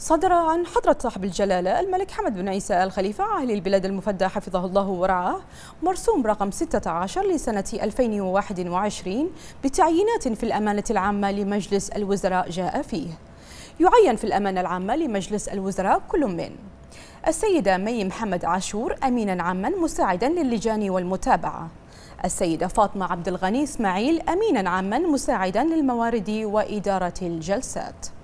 صدر عن حضرة صاحب الجلالة الملك حمد بن عيسى الخليفة عاهل البلاد المفدى حفظه الله ورعاه مرسوم رقم 16 لسنة 2021 بتعيينات في الأمانة العامة لمجلس الوزراء جاء فيه يعين في الأمانة العامة لمجلس الوزراء كل من السيدة مي محمد عاشور أمينا عاما مساعدا للجان والمتابعة السيدة فاطمة عبد الغني إسماعيل أمينا عاما مساعدا للموارد وإدارة الجلسات